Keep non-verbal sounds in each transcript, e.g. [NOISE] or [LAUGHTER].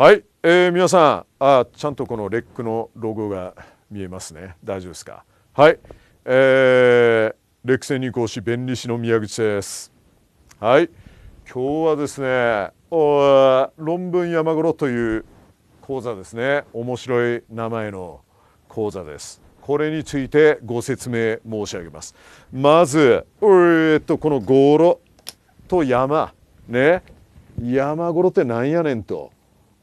はい、えー、皆さんあちゃんとこのレックのロゴが見えますね大丈夫ですかはい、えー、レック専任講師弁理士の宮口ですはい今日はですねお論文山ごろという講座ですね面白い名前の講座ですこれについてご説明申し上げますまずえっとこのごろと山ね山ごろってなんやねんと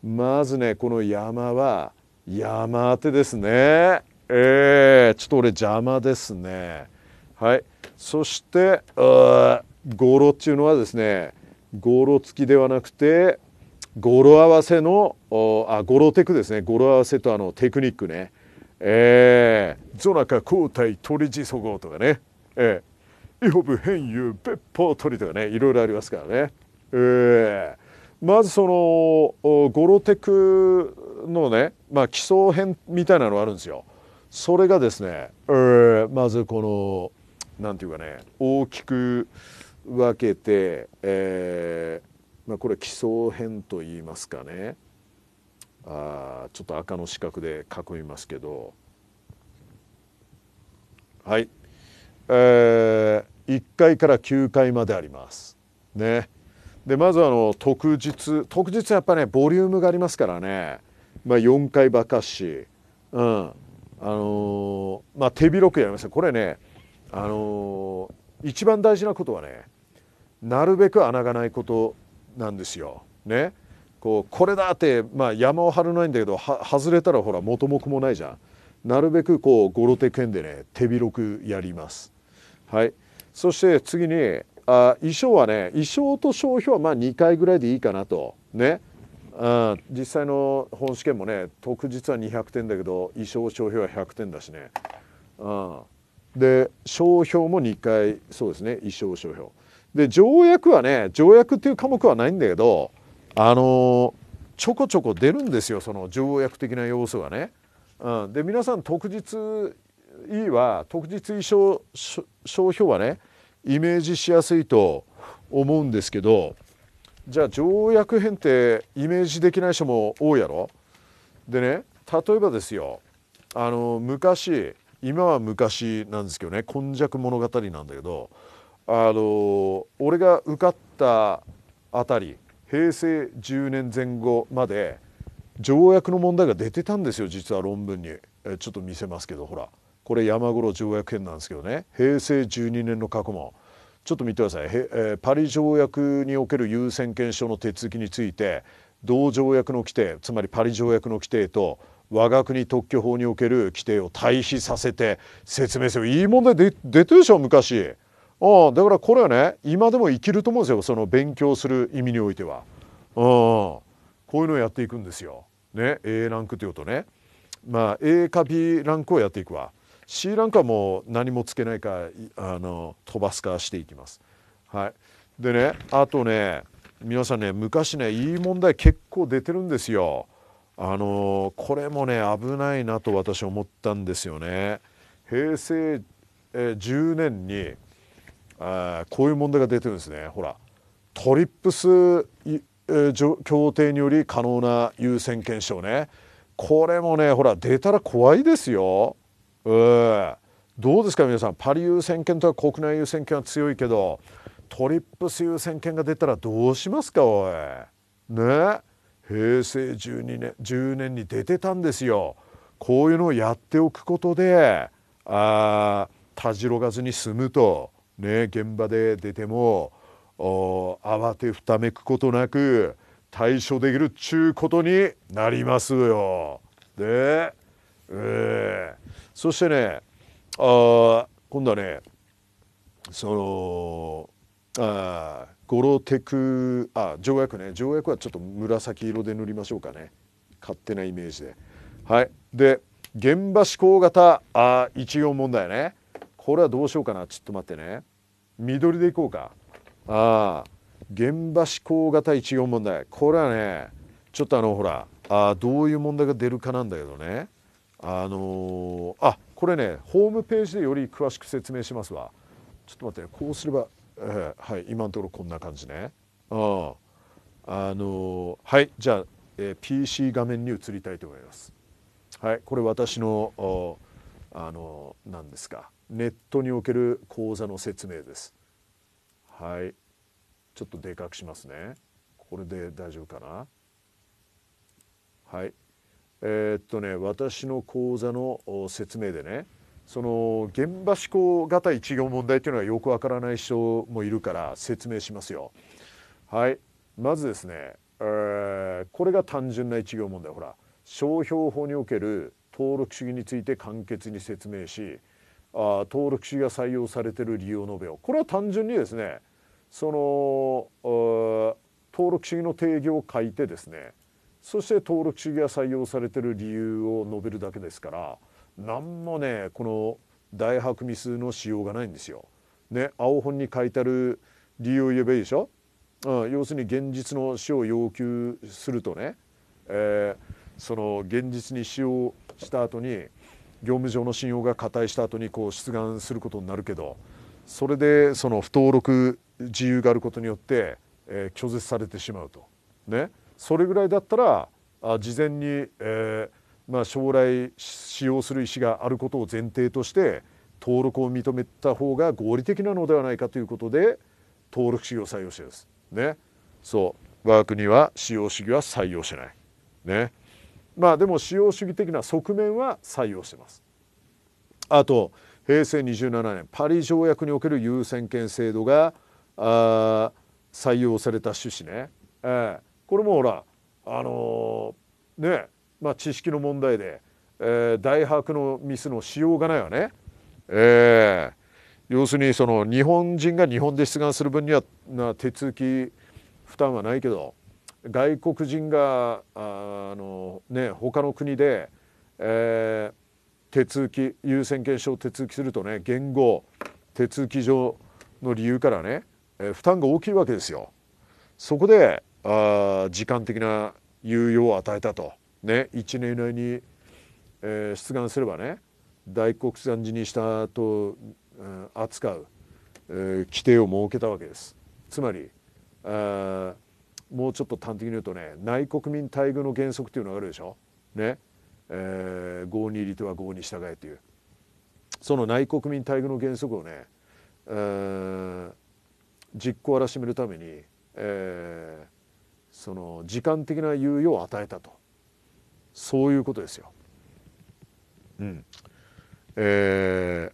まずねこの山は山手ですねえー、ちょっと俺邪魔ですねはいそしてあ語呂っていうのはですね語呂付きではなくて語呂合わせのあ語呂テクですね語呂合わせとあのテクニックねえー、ゾナカ交代鳥地そごとかねえー、イホブ変有別法鳥とかねいろいろありますからねえーまずそのゴロテクのね、まあ、基礎編みたいなのがあるんですよ。それがですね、えー、まずこの何て言うかね大きく分けて、えーまあ、これ基礎編と言いますかねあちょっと赤の四角で囲みますけどはい、えー、1階から9階まであります。ね。でまずあの特日特日やっぱねボリュームがありますからね、まあ、4回ばかし、うんあのー、まあ、手広くやりますねこれね、あのー、一番大事なことはねなるべく穴がないことなんですよ。ね、こうこれだって、まあ、山を張らないんだけど外れたらほら元も子もないじゃん。なるべくこうゴロテ剣でね手広くやります。はい、そして次にあ衣装はね衣装と商標はまあ2回ぐらいでいいかなとね、実際の本試験もね特実は200点だけど衣装商標は100点だしね、で商標も2回そうですね衣装商標で条約はね条約っていう科目はないんだけどあのちょこちょこ出るんですよその条約的な要素がね。うん、で皆さん特実 E は特実衣装商標はねイメージしやすいと思うんですけどじゃあ条約編ってイメージできない人も多いやろでね例えばですよあの昔今は昔なんですけどね「今昔物語」なんだけどあの俺が受かったあたり平成10年前後まで条約の問題が出てたんですよ実は論文にえちょっと見せますけどほらこれ山五条約編なんですけどね平成12年の過去問ちょっと見てください、えー、パリ条約における優先権証の手続きについて同条約の規定つまりパリ条約の規定と我が国特許法における規定を対比させて説明せよいい問題で出てるでしょ昔ああだからこれはね今でも生きると思うんですよその勉強する意味においてはうんこういうのをやっていくんですよね A ランクというとねまあ A か B ランクをやっていくわ C ランカーも何もつけないかあの飛ばすかしていきます。はい、でねあとね皆さんね昔ねいい問題結構出てるんですよ。あのこれもね危ないなと私思ったんですよね。平成、10年にあこういう問題が出てるんですね。ほらトリップス、協定により可能な優先権証ね。これもねほら出たら怖いですよ。えー、どうですか皆さんパリ優先権とか国内優先権は強いけどトリップス優先権が出たらどうしますかおいね平成12年10年に出てたんですよこういうのをやっておくことであたじろがずに済むとね現場で出ても慌てふためくことなく対処できるっちゅうことになりますよ。で、えー、そしてねあ今度はねそのあゴロテクあ条約ね条約はちょっと紫色で塗りましょうかね勝手なイメージではいで現場志向型あ14問題ねこれはどうしようかなちょっと待ってね緑でいこうかあ現場志向型14問題これはねちょっとあのほらあどういう問題が出るかなんだけどねあのー、あこれねホームページでより詳しく説明しますわちょっと待ってこうすれば、えー、はい今のところこんな感じねうんあのー、はいじゃあ、えー、PC 画面に移りたいと思いますはいこれ私のあの何ですかネットにおける講座の説明ですはいちょっとでかくしますねこれで大丈夫かなはいえー、っとね私の講座の説明でねその現場思考型一行問題っていうのがよくわからない人もいるから説明しますよ。はいまずですね、えー、これが単純な一行問題ほら商標法における登録主義について簡潔に説明しあ登録主義が採用されてる理由を述べようこれは単純にですねその登録主義の定義を書いてですねそして登録主義が採用されてる理由を述べるだけですから何もねこの大白未スのしようがないんですよ。ね青本に書いてある理由を言えばいいでしょ、うん、要するに現実の死を要求するとね、えー、その現実に使用した後に業務上の信用が加退した後にこう出願することになるけどそれでその不登録自由があることによって、えー、拒絶されてしまうと。ね、それぐらいだったら事前に、えーまあ、将来使用する石があることを前提として登録を認めた方が合理的なのではないかということで登録主義を採用してです。ね、そう我が国は使用主義は採用しない。ね、まあでも使用主義的な側面は採用してます。あと平成27年パリ条約における優先権制度があ採用された趣旨ね。えーこれもほらあのー、ねまあ知識の問題で、えー、大白のミスのしようがないわね。えー要するにその日本人が日本で出願する分にはな手続き負担はないけど外国人があの、ね、他の国で、えー、手続き優先権証手続きするとね言語手続き上の理由からね、えー、負担が大きいわけですよ。そこであ時間的な猶予を与えたと、ね、1年以内に、えー、出願すればね大黒山寺にしたと、うん、扱う、えー、規定を設けたわけです。つまりあもうちょっと端的に言うとね内国民待遇の原則というのがあるでしょ。ねえー、合に入りとは合に従えというその内国民待遇の原則をね、えー、実行を荒らしめるために、えー、その時間的な猶予を与えたとそういうことですよ。うんえー、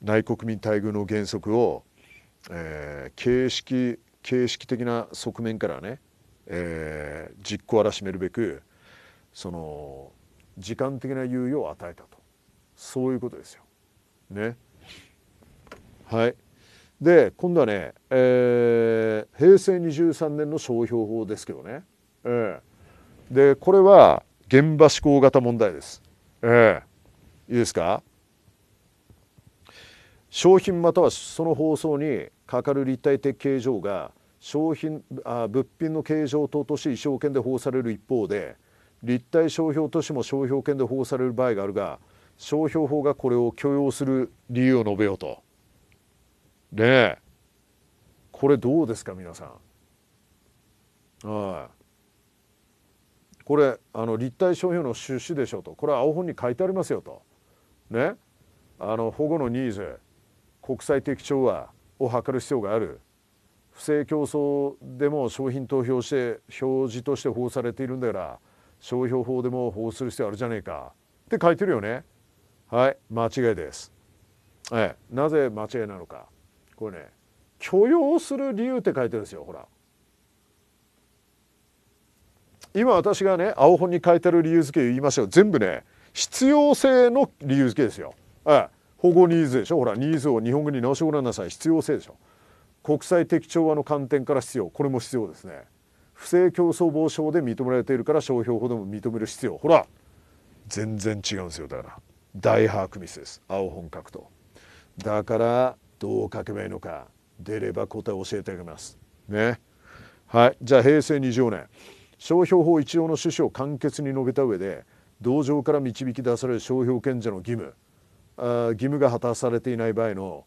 内国民待遇の原則を、えー、形式形式的な側面からね、えー、実行をしめるべくその時間的な猶予を与えたとそういうことですよ。ね。はい。で今度はね、えー、平成23年の商標法ですけどね、えー、でこれは現場志向型問題です、えー、いいですか商品またはその包装にかかる立体的形状が商品あ物品の形状等として衣証券で保される一方で立体商標としても商標権で保される場合があるが商標法がこれを許容する理由を述べようと。ねえこれどうですか皆さんはいこれあの立体商標の出資でしょうとこれは青本に書いてありますよとねあの保護のニーズ国際的調和を図る必要がある不正競争でも商品投票して表示として報されているんだから商標法でも報する必要あるじゃねえかって書いてるよねはい間違いです、はい、なぜ間違いなのかこれね許容する理由って書いてるんですよほら今私がね青本に書いてる理由付け言いましたよ全部ね必要性の理由付けですよ。ええ、保護ニーズでしょほらニーズを日本語に直してごらんなさい必要性でしょ。国際的調和の観点から必要これも必要ですね。不正競争防止法で認められているから商標法でも認める必要ほら全然違うんですよだから大把握ミスです青本格とだからどう書けばいいのか出れば答えを教えてあげます。ね。はい、じゃあ平成20年商標法一応の趣旨を簡潔に述べた上で同情から導き出される商標権者の義務あ義務が果たされていない場合の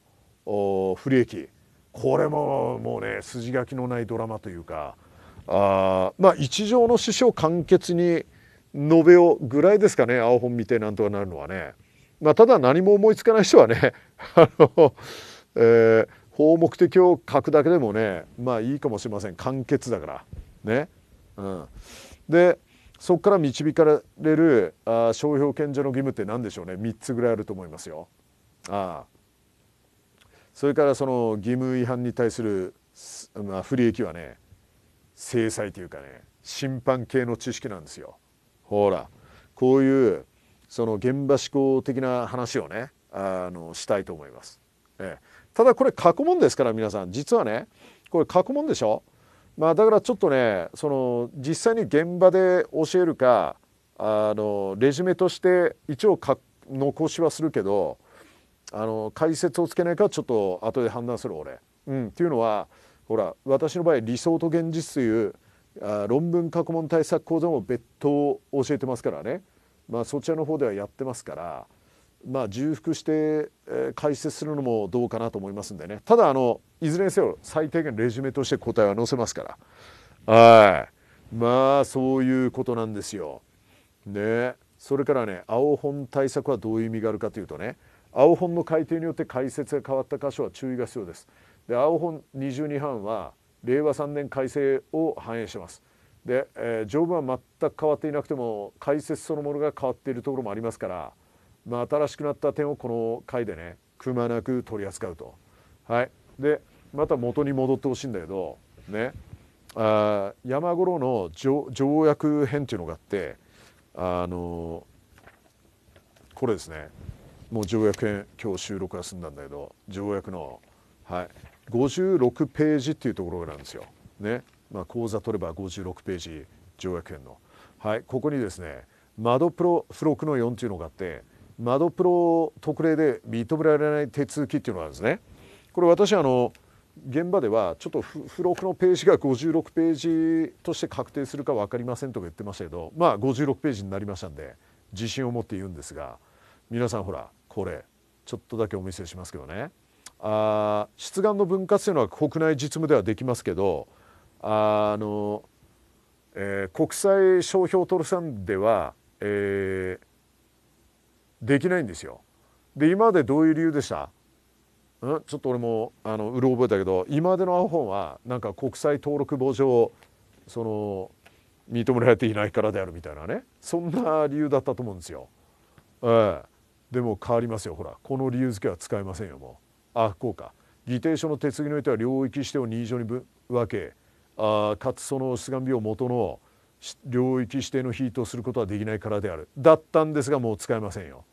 不利益これももうね筋書きのないドラマというかあまあ一条の趣旨を簡潔に述べようぐらいですかね青本見てなんとかなるのはね。まあ、ただ何も思いつかない人はね [LAUGHS] あのえー、法目的を書くだけでもねまあいいかもしれません簡潔だからね。うん、でそこから導かれるあ商標権上の義務って何でしょうね3つぐらいあると思いますよ。あそれからその義務違反に対する、まあ、不利益はね制裁というかね審判系の知識なんですよ。ほらこういうその現場思考的な話をねあのしたいと思います。ええ、ただこれ過去問ですから皆さん実はねこれ過去問でしょまあだからちょっとねその実際に現場で教えるかあのレジュメとして一応残しはするけどあの解説をつけないかちょっと後で判断する俺。うん、っていうのはほら私の場合理想と現実というあ論文過去問対策講座も別途教えてますからね、まあ、そちらの方ではやってますから。まあ、重複して、え解説するのもどうかなと思いますんでねただあのいずれにせよ最低限レジュメとして答えは載せますからはいまあそういうことなんですよ。ねそれからね青本対策はどういう意味があるかというとね青本の改定によって解説が変わった箇所は注意が必要です。で青本22版は令和3年改正を反映します。で、えー、条文は全く変わっていなくても解説そのものが変わっているところもありますから。まあ、新しくなった点をこの回でねくまなく取り扱うと。はい、でまた元に戻ってほしいんだけど、ね、あ山ごろの条約編っていうのがあってあのこれですねもう条約編今日収録が済んだんだけど条約の、はい、56ページっていうところなんですよ。ねまあ、講座取れば56ページ条約編の。はい、ここにですね窓プロ付録の4っていうのがあって窓プロ特例で認められない手続きっていうのがあるんですね。これ私あの現場ではちょっと付録のページが56ページとして確定するか分かりませんとか言ってましたけどまあ56ページになりましたんで自信を持って言うんですが皆さんほらこれちょっとだけお見せしますけどねあ出願の分割というのは国内実務ではできますけどあの、えー、国際商標登録さんでは、えー、できないんですよ。で今までどういう理由でしたんちょっと俺もあのうろ覚えたけど今までのアホンはなんか国際登録防止その認められていないからであるみたいなねそんな理由だったと思うんですよ。ええ、でも変わりますよほらこの理由付けは使えませんよもう。あこうか議定書の手続きにおいては領域指定を任意上に分けあかつその出願日を元の領域指定のヒートをすることはできないからであるだったんですがもう使えませんよ。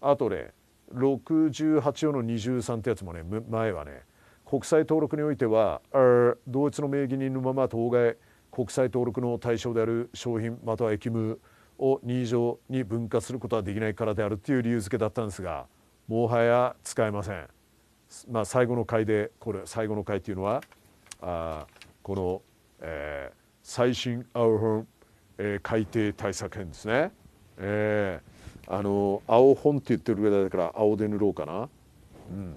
あとね68の23ってやつもね前はね国際登録においては同一の名義人のまま当該国際登録の対象である商品または駅務を2以上に分割することはできないからであるっていう理由付けだったんですがもはや使えません。まあ、最後の回でこれ最後の回っていうのはあこの、えー、最新アウフン、えー、改定対策編ですね。えーあの青本って言ってるぐらいだから青で塗ろうかな、うん、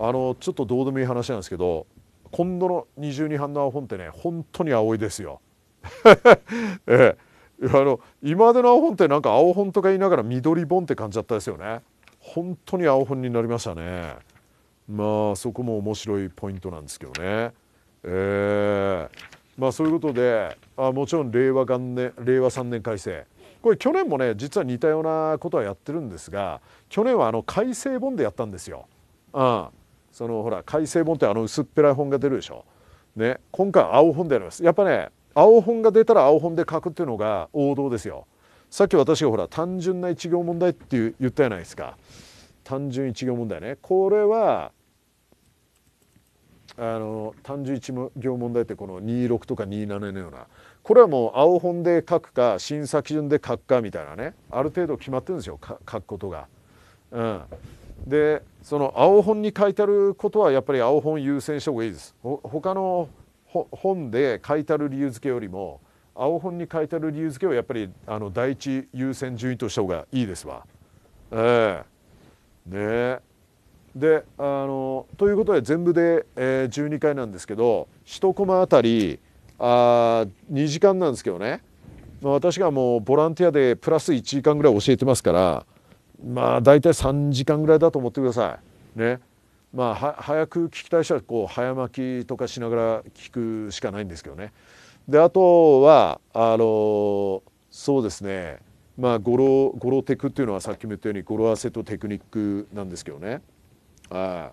あのちょっとどうでもいい話なんですけど今度の二十二班の青本ってね本当に青いですよ。[LAUGHS] ええ、あの今までの青本ってなんか青本とか言いながら緑本って感じだったですよね。本当に青本になりましたね。まあそこも面白いポイントなんですけどね。えー、まあそういうことであもちろん令和元年令和3年改正これ去年もね実は似たようなことはやってるんですが去年はあの改正本でやったんですよ。うん、そのほら改正本ってあの薄っぺらい本が出るでしょ。ね今回青本であります。やっぱね青本が出たら青本で書くっていうのが王道ですよ。さっき私がほら単純な一行問題って言ったじゃないですか。単純一行問題ね。これはあの単純一行問題ってこの26とか27のようなこれはもう青本で書くか審査基準で書くかみたいなねある程度決まってるんですよ書くことが。うん、でその青本に書いてあることはやっぱり青本優先した方がいいです。他の本で書いてある理由付けよりも青本に書いてある理由付けはやっぱりあの第一優先順位とした方がいいですわ。えー、ねであのということで全部で、えー、12回なんですけど1コマあたりあ2時間なんですけどね、まあ、私がもうボランティアでプラス1時間ぐらい教えてますからまあ大体3時間ぐらいだと思ってください。ねまあ、早く聞きたい人はこう早巻きとかしながら聞くしかないんですけどね。であとはあのそうですねまあゴロゴロテクっていうのはさっきも言ったように語呂合わせとテクニックなんですけどね。ああ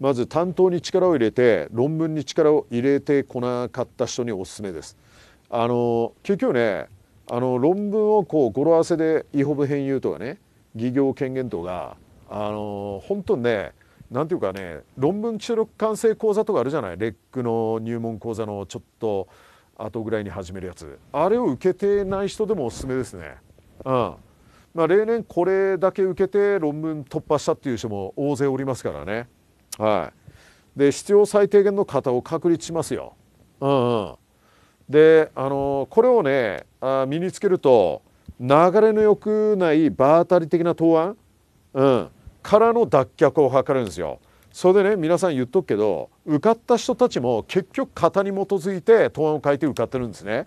まず担当に力を入れて論文に力を入れてこなかった人におすすめです。あの結局ねあの論文をこう語呂合わせでイホブ編有とかね技業権限とかあの本当にねんていうかね論文記力完成講座とかあるじゃないレックの入門講座のちょっと後ぐらいに始めるやつあれを受けてない人でもおすすめですね。うんまあ、例年これだけ受けて論文突破したっていう人も大勢おりますからね。はい、で必要最低限の型を確立しますよ。うんうん、であのこれをねあ身につけると流れの良くない場当たり的な答案、うん、からの脱却を図るんですよ。それでね皆さん言っとくけど受かった人たちも結局型に基づいて答案を書いて受かってるんですね。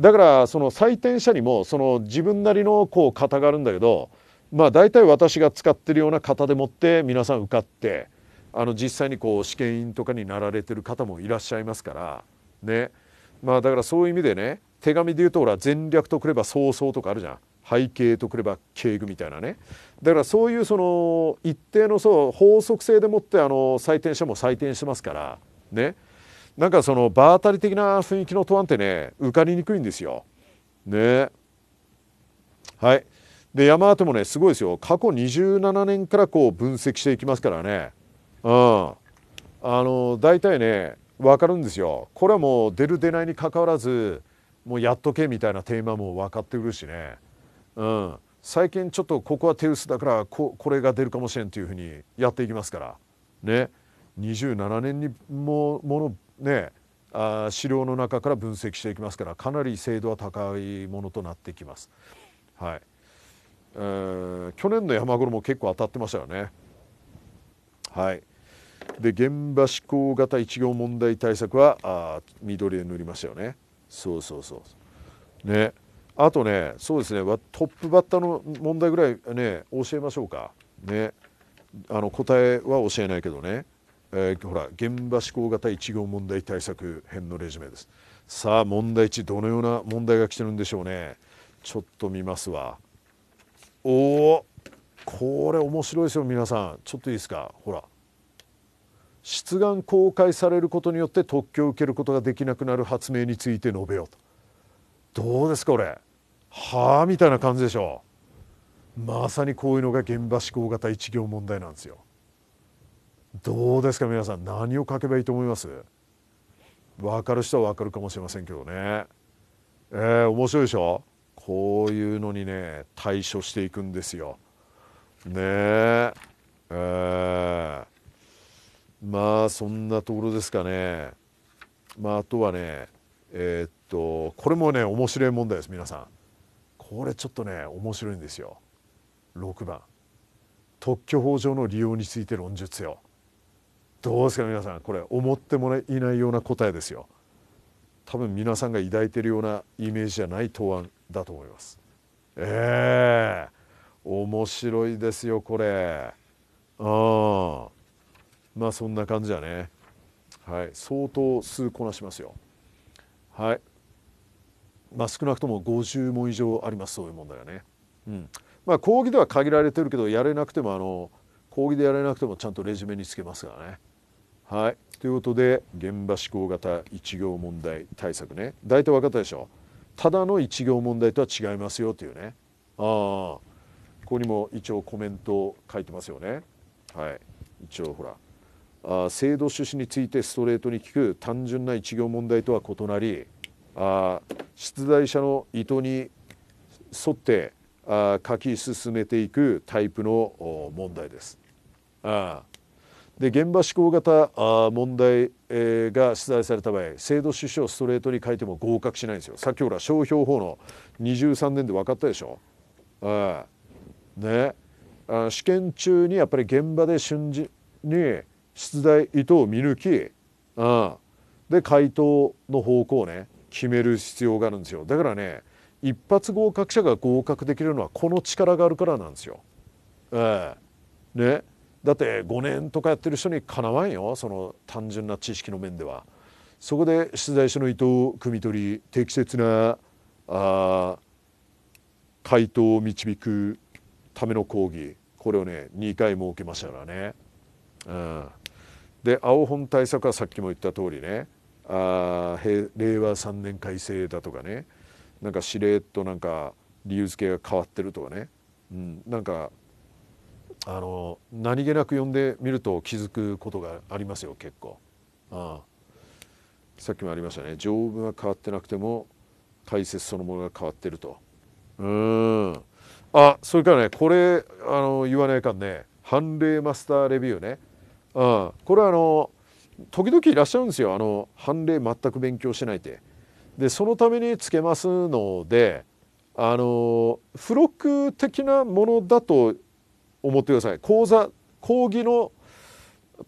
だからその採点者にもその自分なりのこう型があるんだけどまあ大体私が使ってるような型でもって皆さん受かってあの実際にこう試験員とかになられてる方もいらっしゃいますからねまあだからそういう意味でね手紙で言うとほら前略とくれば早々とかあるじゃん背景とくれば敬具みたいなねだからそういうその一定のそう法則性でもってあの採点者も採点してますからねなんかその場当たり的な雰囲気の答案ってね受かりにくいんですよ。ねはいで山当てもねすごいですよ過去27年からこう分析していきますからねあの大体ね分かるんですよこれはもう出る出ないにかかわらずもうやっとけみたいなテーマも分かってくるしね、うん、最近ちょっとここは手薄だからここれが出るかもしれんというふうにやっていきますからね27年にもものねあ資料の中から分析していきますからかなり精度は高いものとなってきます。はいえー、去年の山頃も結構当たってましたよね。はいで現場思考型一行問題対策はあ緑で塗りましたよねそうそうそうねあとねそうですねトップバッターの問題ぐらいね教えましょうかねあの答えは教えないけどね、えー、ほら現場思考型一行問題対策編のレジュメですさあ問題1どのような問題が来てるんでしょうねちょっと見ますわおおこれ面白いですよ皆さんちょっといいですかほら出願公開されることによって特許を受けることができなくなる発明について述べようとどうですかこれはあみたいな感じでしょうまさにこういうのが現場思考型一行問題なんですよどうですか皆さん何を書けばいいと思います分かる人は分かるかもしれませんけどねえー、面白いでしょこういうのにね対処していくんですよねええーまあそんなところですかねまああとはねえー、っとこれもね面白い問題です皆さんこれちょっとね面白いんですよ6番特許法上の利用について論述よどうですか皆さんこれ思ってもいないような答えですよ多分皆さんが抱いてるようなイメージじゃない答案だと思いますええー、面白いですよこれうんまあそんな感じだねはい相当数こなしますよはいまあ少なくとも50問以上ありますそういう問題がねうんまあ講義では限られてるけどやれなくてもあの講義でやれなくてもちゃんとレジュメにつけますからねはいということで現場思考型一行問題対策ね大体分かったでしょただの一行問題とは違いますよというねああここにも一応コメント書いてますよねはい一応ほらあ制度趣旨についてストレートに聞く単純な一行問題とは異なりあ出題者の意図に沿ってあ書き進めていくタイプの問題です。あで現場思考型あ問題、えー、が出題された場合制度趣旨をストレートに書いても合格しないんですよ。さっきほら商標法の23年で分かったでしょ。あねあ試験中にやっぱり現場で瞬時に出題糸を見抜き、うん、で回答の方向をね決める必要があるんですよだからね一発合格者が合格できるのはこの力があるからなんですよ。えー、ねだって5年とかやってる人にかなわんよその単純な知識の面では。そこで出題者の意図を汲み取り適切なあ回答を導くための講義これをね2回設けましたからね。うんで青本対策はさっきも言った通りねあ令和3年改正だとかねなんか司令となんか理由付けが変わってるとかね、うん、なんかあの何気なく読んでみると気づくことがありますよ結構ああ。さっきもありましたね条文は変わってなくても解説そのものが変わってると。うんあそれからねこれあの言わないかんね判例マスターレビューねあこれはあの時々いらっしゃるんですよあの判例全く勉強してないってでそのためにつけますのであの付録的なものだと思ってください講座講義の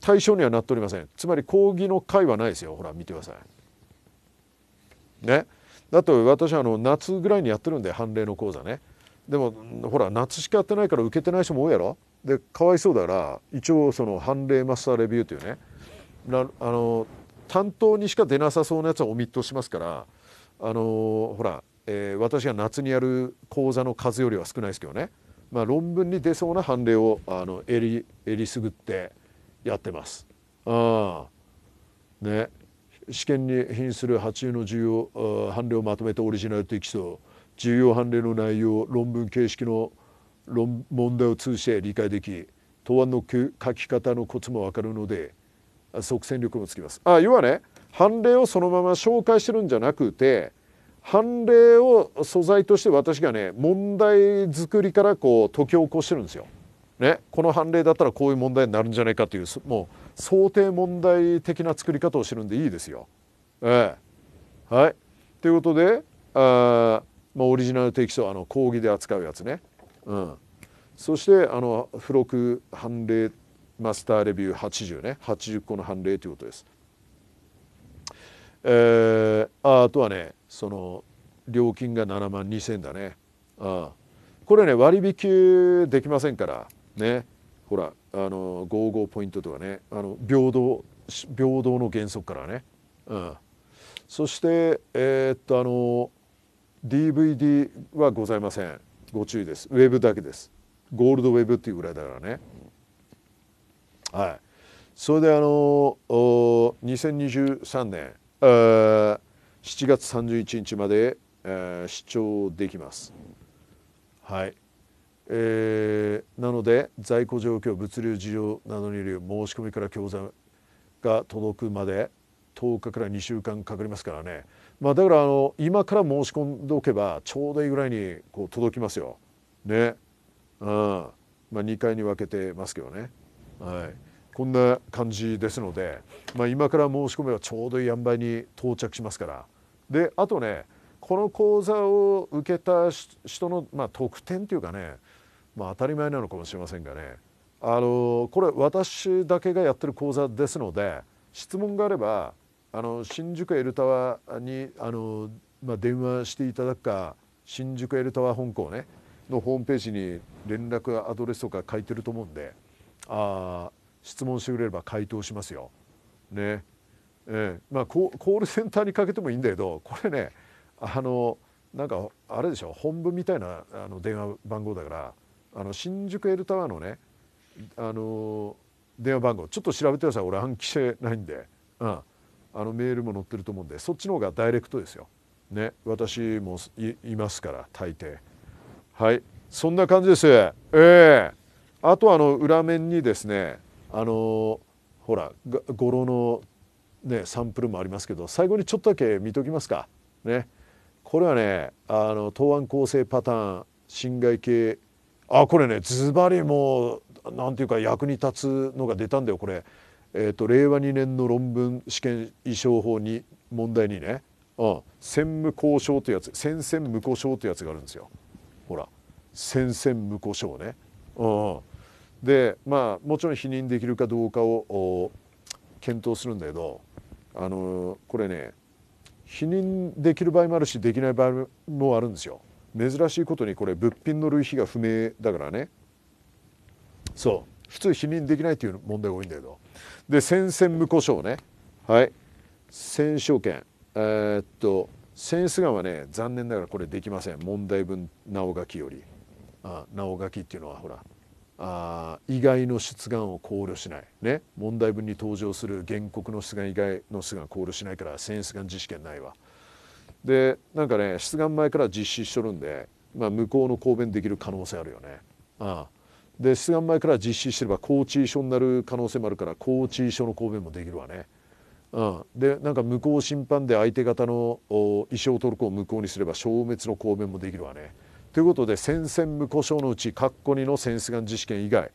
対象にはなっておりませんつまり講義の回はないですよほら見てくださいねだって私はあの夏ぐらいにやってるんで判例の講座ねでもほら夏しかやってないから受けてない人も多いやろでかわいそうだから一応その判例マスターレビューというねなあの担当にしか出なさそうなやつはお見通しますからあのほら、えー、私が夏にやる講座の数よりは少ないですけどね、まあ、論文に出そうな判例をあのえりえりすぐってやってます。あね、試験に品する発注の重要判例をまとめたオリジナルテキスト重要判例の内容論文形式の論問題を通じて理解でき答案の書き方のコツも分かるので即戦力もつきます。あ要はね判例をそのまま紹介してるんじゃなくて判例を素材として私がね問題作りからこう解き起こしてるんですよ。ね、この判例だったらこういう問題になるんじゃないかというもう想定問題的な作り方をしてるんでいいですよ。ええ、はいということであ、まあ、オリジナルテキストあの講義で扱うやつねうん、そしてあの付録判例マスターレビュー80ね80個の判例ということです。えー、あとはねその料金が7万2,000だねあこれね割引できませんからねほらあの55ポイントとかねあの平等平等の原則からね、うん、そしてえー、っとあの DVD はございませんご注意ですウェブだけですゴールドウェブっていうぐらいだからねはいそれであの2023年7月31日まで視聴できますはいえー、なので在庫状況物流事情などによる申し込みから教材が届くまで10日から2週間かかりますからね、まあ、だからあの今から申し込んでおけばちょうどいいぐらいにこう届きますよ。ね。うんまあ、2回に分けてますけどね。はい、こんな感じですので、まあ、今から申し込めばちょうどいい塩梅に到着しますから。であとねこの講座を受けた人の、まあ、特典というかね、まあ、当たり前なのかもしれませんがねあのこれ私だけがやってる講座ですので質問があればあの新宿エルタワーにあの、まあ、電話していただくか新宿エルタワー本校ねのホームページに連絡アドレスとか書いてると思うんであ質問してくれれば回答しますよ。ねえーまあコ、ールセンターにかけてもいいんだけどこれねあのなんかあれでしょ本部みたいなあの電話番号だからあの新宿エルタワーのねあの電話番号ちょっと調べてください俺暗記してないんで。うんあのメールも載ってると思うんでそっちの方がダイレクトですよ。ね私もいますから大抵。はいそんな感じです。ええー、あとあの裏面にですねあのほら語呂の、ね、サンプルもありますけど最後にちょっとだけ見ときますか。ね、これはねあの答案構成パターン侵害系あこれねズバリもう何ていうか役に立つのが出たんだよこれ。えーと、令和2年の論文試験医症法に問題にね、うん、専務交渉というやつ専専無故障というやつがあるんですよほら専専無故障ね。うんでまあもちろん否認できるかどうかを検討するんだけどあのこれね否認できる場合もあるしできない場合もあるんですよ。珍しいことにこれ物品の類比が不明だからねそう普通否認できないという問題が多いんだけどで戦線無故障ねはい戦勝権えー、っと選出眼はね残念ながらこれできません問題文直書きよりあ直書きっていうのはほらあ意外の出願を考慮しない、ね、問題文に登場する原告の出願以外の出願考慮しないから選出願実施権ないわでなんかね出願前から実施しとるんで、まあ、向こうの答弁できる可能性あるよねああで出願前から実施してれば拘置所になる可能性もあるから拘置所の公弁もできるわね。うん、でなんか無効審判で相手方のを取登録を無効にすれば消滅の公弁もできるわね。ということで戦無故障のうち括弧2の潜出願実試験以外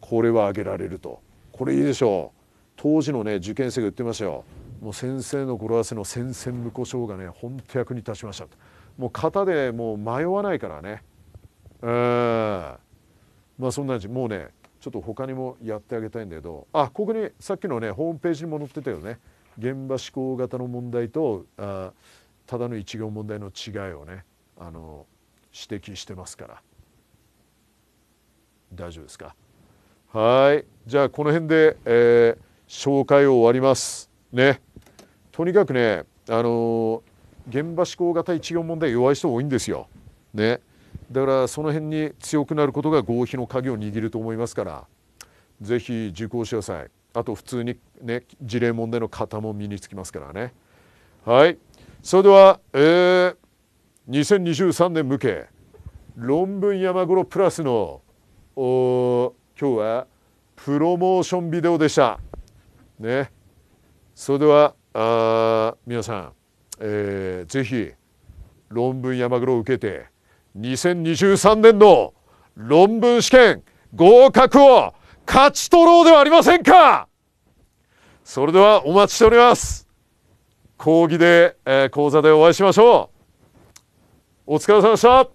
これは挙げられるとこれいいでしょう当時のね受験生が言ってましたよもう先生の語呂合わせの戦無故障がねほんと役に立ちましたともう型でもう迷わないからねうん。まあそんな感じもうねちょっと他にもやってあげたいんだけどあここにさっきのねホームページにも載ってたよね現場思考型の問題とあただの一行問題の違いをねあの指摘してますから大丈夫ですかはいじゃあこの辺で、えー、紹介を終わりますねとにかくねあのー、現場思考型一行問題弱い人多いんですよね。だからその辺に強くなることが合否の鍵を握ると思いますから是非受講してくださいあと普通にね事例問題の型も身につきますからねはいそれでは、えー、2023年向け論文山黒プラスのお今日はプロモーションビデオでした。ね、それではあ皆さん、えー、ぜひ論文山黒を受けて2023年の論文試験合格を勝ち取ろうではありませんかそれではお待ちしております講義で、えー、講座でお会いしましょうお疲れ様でした